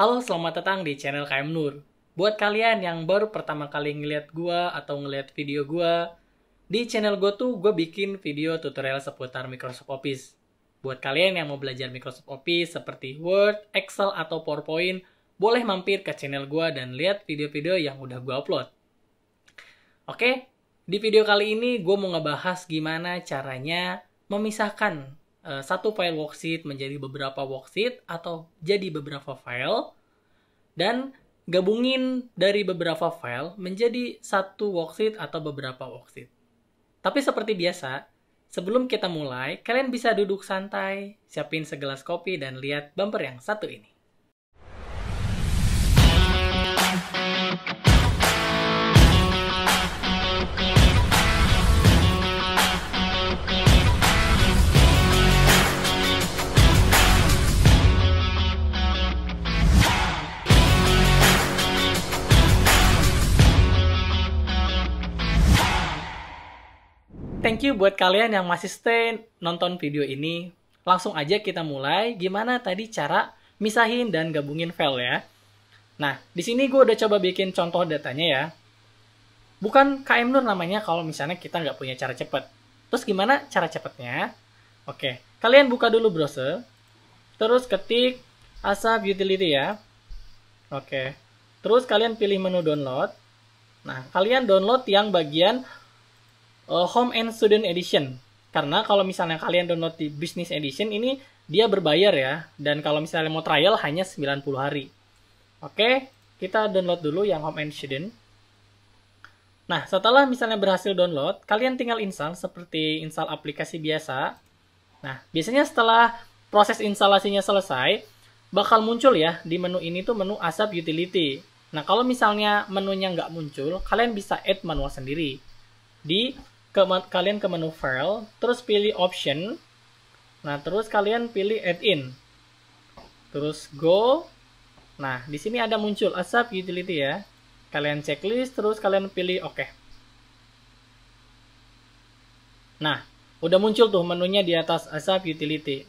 Halo, selamat datang di channel KM Nur. Buat kalian yang baru pertama kali ngeliat gua atau ngeliat video gua, di channel gua tuh gua bikin video tutorial seputar Microsoft Office. Buat kalian yang mau belajar Microsoft Office seperti Word, Excel, atau PowerPoint, boleh mampir ke channel gua dan lihat video-video yang udah gua upload. Oke, di video kali ini gue mau ngebahas gimana caranya memisahkan Eh, satu file worksheet menjadi beberapa worksheet atau jadi beberapa file dan gabungin dari beberapa file menjadi satu worksheet atau beberapa worksheet. Tapi seperti biasa, sebelum kita mulai, kalian bisa duduk santai, siapin segelas kopi dan lihat bumper yang satu ini. thank you buat kalian yang masih stay nonton video ini. Langsung aja kita mulai gimana tadi cara misahin dan gabungin file ya. Nah, di sini gue udah coba bikin contoh datanya ya. Bukan KM Nur namanya kalau misalnya kita nggak punya cara cepet. Terus gimana cara cepetnya? Oke, kalian buka dulu browser. Terus ketik Asap Utility ya. Oke. Terus kalian pilih menu download. Nah, kalian download yang bagian uh, Home and Student Edition. Karena kalau misalnya kalian download di Business Edition ini dia berbayar ya. Dan kalau misalnya mau trial hanya 90 hari. Oke, kita download dulu yang Home and Student. Nah, setelah misalnya berhasil download, kalian tinggal install seperti install aplikasi biasa. Nah, biasanya setelah proses instalasinya selesai, bakal muncul ya di menu ini tuh menu asap utility. Nah, kalau misalnya menunya nggak muncul, kalian bisa add manual sendiri di ke, kalian ke menu file, terus pilih option. Nah, terus kalian pilih add in. Terus go. Nah, di sini ada muncul asap utility ya. Kalian checklist terus kalian pilih oke. Okay. Nah, udah muncul tuh menunya di atas asap utility.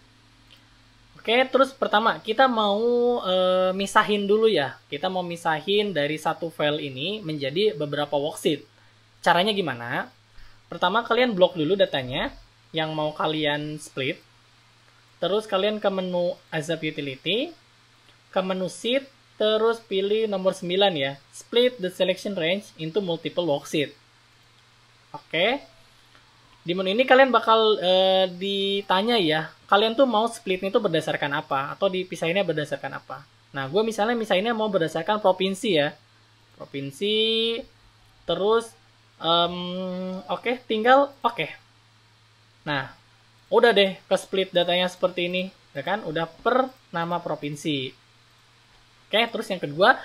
Oke, terus pertama kita mau e, misahin dulu ya. Kita mau misahin dari satu file ini menjadi beberapa worksheet. Caranya gimana? Pertama kalian blok dulu datanya yang mau kalian split. Terus kalian ke menu Azap Utility, ke menu Sheet, terus pilih nomor 9 ya. Split the selection range into multiple worksheet. Oke. Okay. Di menu ini kalian bakal e, ditanya ya, kalian tuh mau splitnya itu berdasarkan apa atau dipisahinnya berdasarkan apa. Nah, gue misalnya misalnya mau berdasarkan provinsi ya. Provinsi terus um, oke okay, tinggal oke okay. nah udah deh ke split datanya seperti ini ya kan udah per nama provinsi oke okay, terus yang kedua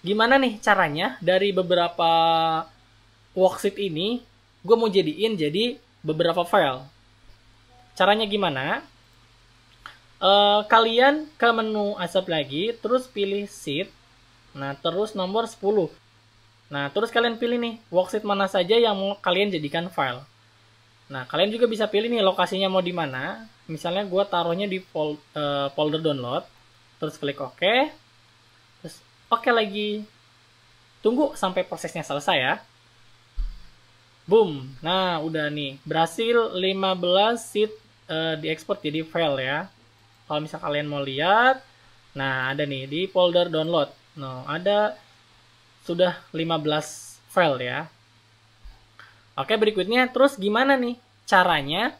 gimana nih caranya dari beberapa worksheet ini gue mau jadiin jadi beberapa file caranya gimana uh, kalian ke menu asap lagi terus pilih sheet nah terus nomor 10 Nah, terus kalian pilih nih worksheet mana saja yang mau kalian jadikan file. Nah, kalian juga bisa pilih nih lokasinya mau di mana. Misalnya gue taruhnya di uh, folder download, terus klik OK, terus oke okay lagi. Tunggu sampai prosesnya selesai ya. Boom. Nah, udah nih. Berhasil 15 sheet uh, diekspor jadi file ya. Kalau misal kalian mau lihat, nah ada nih di folder download. Nah, ada sudah 15 file ya. Oke, berikutnya terus gimana nih caranya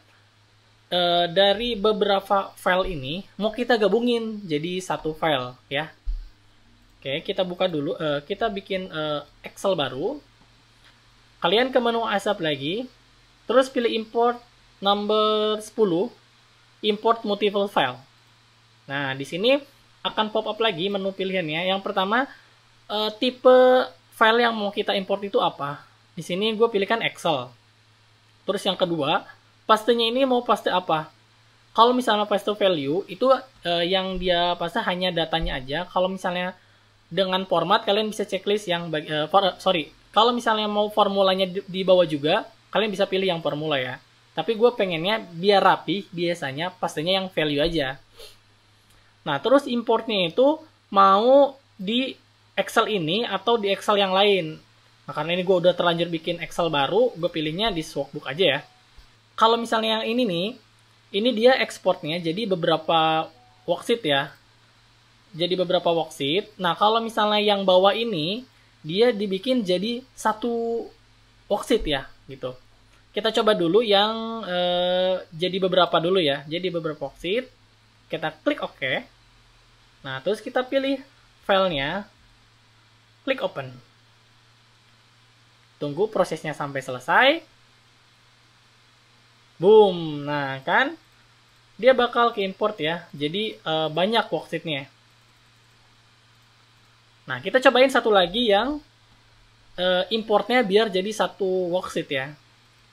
e, dari beberapa file ini mau kita gabungin jadi satu file ya. Oke, kita buka dulu e, kita bikin e, Excel baru. Kalian ke menu ASAP lagi, terus pilih import number 10, import multiple file. Nah, di sini akan pop up lagi menu pilihannya. Yang pertama uh, tipe file yang mau kita import itu apa. Di sini gue pilihkan Excel. Terus yang kedua, pastinya ini mau paste apa? Kalau misalnya paste value, itu uh, yang dia paste hanya datanya aja. Kalau misalnya dengan format, kalian bisa checklist yang, uh, for, uh, sorry, kalau misalnya mau formulanya di, di bawah juga, kalian bisa pilih yang formula ya. Tapi gue pengennya biar rapi, biasanya pastinya yang value aja. Nah, terus importnya itu mau di Excel ini atau di Excel yang lain. Nah, karena ini gue udah terlanjur bikin Excel baru, gue pilihnya di workbook aja ya. Kalau misalnya yang ini nih, ini dia exportnya, jadi beberapa worksheet ya. Jadi beberapa worksheet. Nah, kalau misalnya yang bawah ini, dia dibikin jadi satu worksheet ya, gitu. Kita coba dulu yang eh, jadi beberapa dulu ya. Jadi beberapa worksheet. Kita klik OK. Nah, terus kita pilih filenya klik open. Tunggu prosesnya sampai selesai. Boom. Nah, kan dia bakal ke import ya. Jadi e, banyak worksheetnya. Nah, kita cobain satu lagi yang e, importnya biar jadi satu worksheet ya.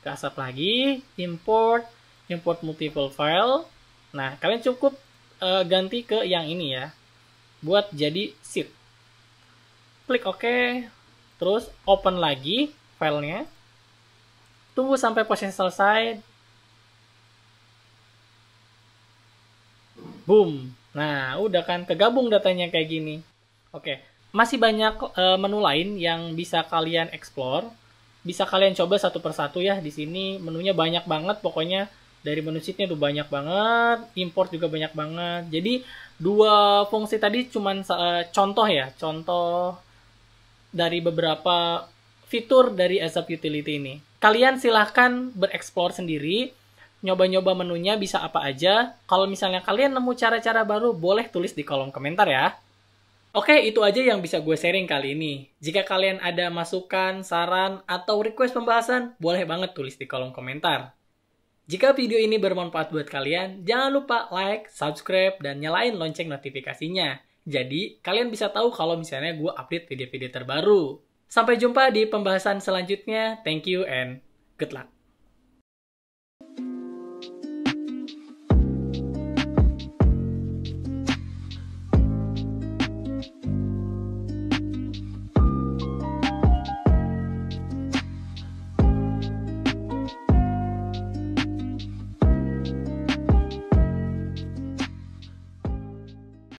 KASAP lagi, import, import multiple file. Nah, kalian cukup e, ganti ke yang ini ya. Buat jadi sheet klik OK, terus open lagi filenya, tunggu sampai posisi selesai, boom. Nah, udah kan kegabung datanya kayak gini. Oke, masih banyak uh, menu lain yang bisa kalian explore, bisa kalian coba satu persatu ya. Di sini menunya banyak banget, pokoknya dari menu sheetnya tuh banyak banget, import juga banyak banget. Jadi dua fungsi tadi cuman uh, contoh ya, contoh dari beberapa fitur dari ASAP Utility ini. Kalian silahkan bereksplor sendiri, nyoba-nyoba menunya bisa apa aja. Kalau misalnya kalian nemu cara-cara baru, boleh tulis di kolom komentar ya. Oke, itu aja yang bisa gue sharing kali ini. Jika kalian ada masukan, saran, atau request pembahasan, boleh banget tulis di kolom komentar. Jika video ini bermanfaat buat kalian, jangan lupa like, subscribe, dan nyalain lonceng notifikasinya. Jadi, kalian bisa tahu kalau misalnya gue update video-video terbaru. Sampai jumpa di pembahasan selanjutnya. Thank you and good luck.